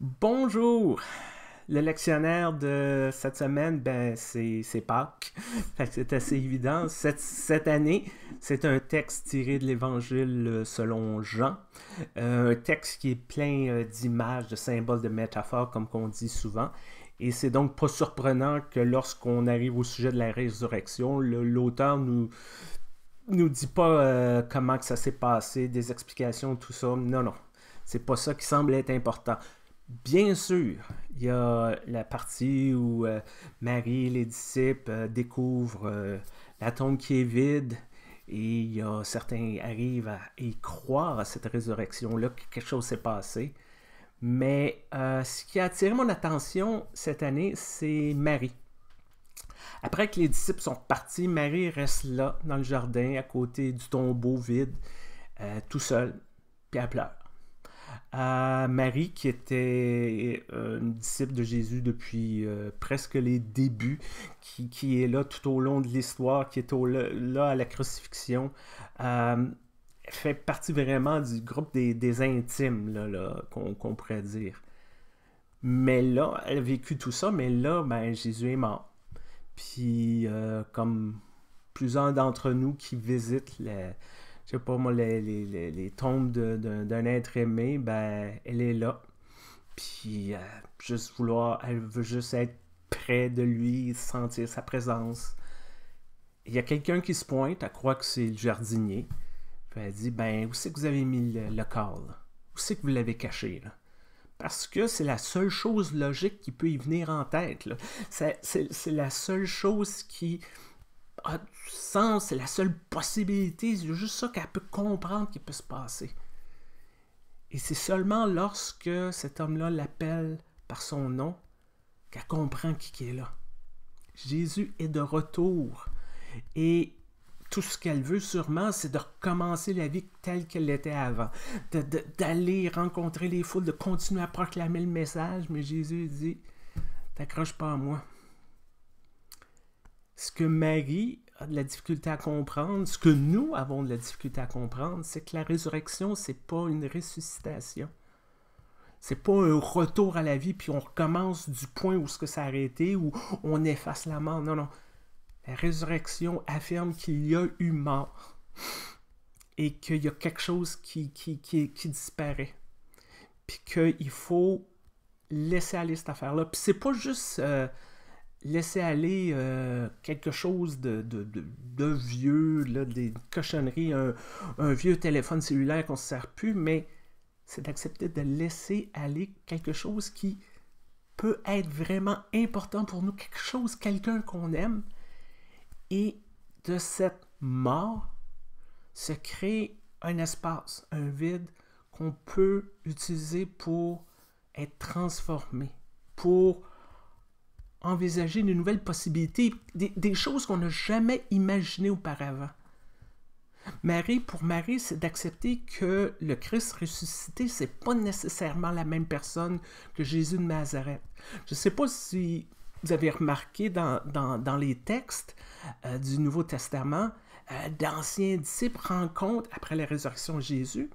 Bonjour! Le lectionnaire de cette semaine, ben, c'est Pâques. c'est assez évident. Cette, année, c'est un texte tiré de l'Évangile euh, selon Jean. Euh, un texte qui est plein euh, d'images, de symboles, de métaphores, comme qu'on dit souvent. Et c'est donc pas surprenant que lorsqu'on arrive au sujet de la résurrection, l'auteur nous nous dit pas comment que ça s'est passé, des explications, tout ça. Non, non. C'est pas ça qui semble être important. Bien sûr, il y a la partie où euh, Marie et les disciples euh, découvrent euh, la tombe qui est vide et y certains arrivent à y croire à cette résurrection-là, que quelque chose s'est passé. Mais ce qui a attiré mon attention cette année, c'est Marie. Après que les disciples sont partis, Marie reste là, dans le jardin, à côté du tombeau vide, tout seule, puis elle pleure à Marie, qui était euh, une disciple de Jésus depuis euh, presque les débuts, qui, est là tout au long de l'histoire, qui est là à la crucifixion. Euh, fait partie vraiment du groupe des, des intimes, là, qu'on pourrait dire. Mais là, elle a vécu tout ça, mais là, ben, Jésus est mort. Puis, comme plusieurs d'entre nous qui visitent la, je sais pas moi, les, tombes d'un être aimé, ben, elle est là. Puis, euh, juste vouloir, elle veut juste être près de lui, sentir sa présence. Il y a quelqu'un qui se pointe, elle croit que c'est le jardinier. Puis elle dit Ben, où c'est que vous avez mis le, le corps Où c'est que vous l'avez caché Parce que c'est la seule chose logique qui peut y venir en tête. C'est la seule chose qui a du sens, c'est la seule possibilité, c'est juste ça qu'elle peut comprendre qui peut se passer. Et c'est seulement lorsque cet homme-là l'appelle par son nom qu'elle comprend qui est là. Jésus est de retour. Et tout ce qu'elle veut sûrement, c'est de recommencer la vie telle qu'elle l'était avant, d'aller rencontrer les foules, de continuer à proclamer le message, mais Jésus dit, T'accroches pas à moi, ce que Marie a de la difficulté à comprendre, ce que nous avons de la difficulté à comprendre, c'est que la résurrection, c'est pas une ressuscitation. C'est pas un retour à la vie, puis on recommence du point où ce que ça a arrêté, où on efface la mort. Non, non. La résurrection affirme qu'il y a eu mort et qu'il y a quelque chose qui, qui, qui, disparaît. Puis qu'il faut laisser aller cette affaire-là. Puis c'est pas juste euh, laisser aller euh, quelque chose de, de, vieux, des cochonneries, un, vieux téléphone cellulaire qu'on ne se sert plus, mais c'est d'accepter de laisser aller quelque chose qui peut être vraiment important pour nous, quelque chose, quelqu'un qu'on aime. Et de cette mort se crée un espace, un vide qu'on peut utiliser pour être transformé, pour envisager de nouvelles possibilités, des, choses qu'on n'a jamais imaginées auparavant. Marie, pour Marie, c'est d'accepter que le Christ ressuscité, c'est pas nécessairement la même personne que Jésus de Nazareth. Je sais pas si vous avez remarqué dans, les textes euh, du Nouveau Testament, euh, d'anciens disciples rencontrent après la résurrection de Jésus,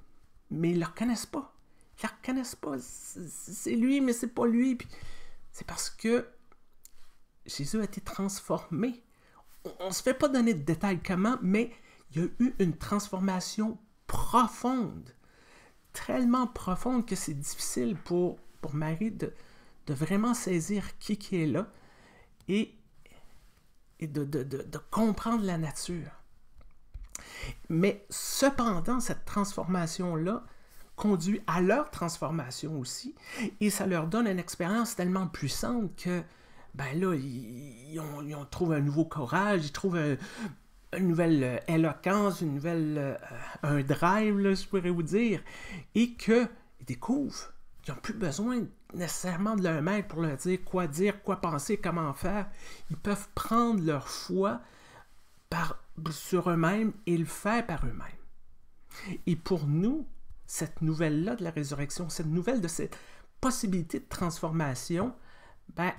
mais ils ne le reconnaissent pas. Ils ne le reconnaissent pas. C'est lui, mais c'est pas lui. C'est parce que Jésus a été transformé. On ne se fait pas donner de détails comment, mais il y a eu une transformation profonde, tellement profonde que c'est difficile pour, pour Marie de, de vraiment saisir qui, qui est là et, et de, de, de comprendre la nature. Mais cependant, cette transformation-là conduit à leur transformation aussi et ça leur donne une expérience tellement puissante que ben là, ils, ils, ont, ils, ont, trouvé un nouveau courage, ils trouvent une nouvelle euh, éloquence, une nouvelle, euh, un drive, je pourrais vous dire, et qu'ils découvrent qu'ils n'ont plus besoin nécessairement de leur maître pour leur dire quoi dire, quoi penser, comment faire. Ils peuvent prendre leur foi par, sur eux-mêmes et le faire par eux-mêmes. Et pour nous, cette nouvelle-là de la résurrection, cette nouvelle de cette possibilité de transformation, ben,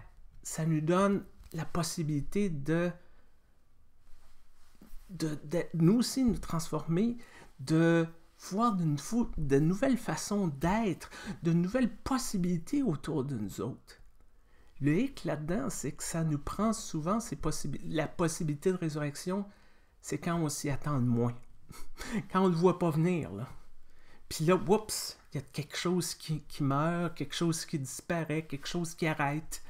ça nous donne la possibilité de, nous aussi nous transformer, de voir de, nouvelles façons d'être, de nouvelles possibilités autour de nous autres. Le hic là-dedans, c'est que ça nous prend souvent ces possibilités. la possibilité de résurrection, c'est quand on s'y attend le moins, quand on ne le voit pas venir. Puis là, oups, il y a quelque chose qui meurt, quelque chose qui disparaît, quelque chose qui arrête.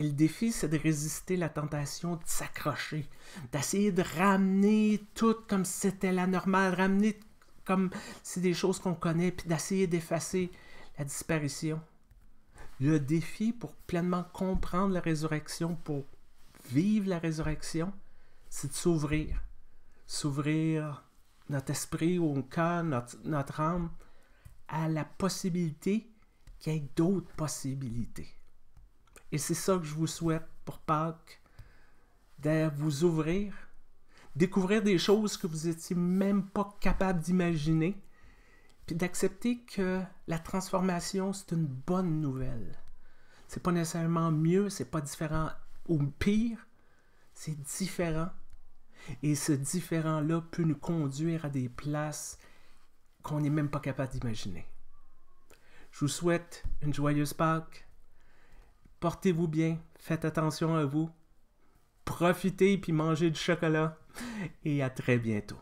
Et le défi, c'est de résister la tentation de s'accrocher, d'essayer de ramener tout comme c'était la normale, ramener comme c'est des choses qu'on connaît, puis d'essayer d'effacer la disparition. Le défi pour pleinement comprendre la résurrection, pour vivre la résurrection, c'est de s'ouvrir. S'ouvrir notre esprit, notre cœur, notre âme, à la possibilité qu'il y ait d'autres possibilités. Et c'est ça que je vous souhaite pour Pâques, de vous ouvrir, découvrir des choses que vous n'étiez même pas capable d'imaginer, puis d'accepter que la transformation, c'est une bonne nouvelle. C'est pas nécessairement mieux, c'est pas différent ou pire, c'est différent. Et ce différent-là peut nous conduire à des places qu'on n'est même pas capable d'imaginer. Je vous souhaite une joyeuse Pâques. Portez-vous bien, faites attention à vous, profitez puis mangez du chocolat et à très bientôt.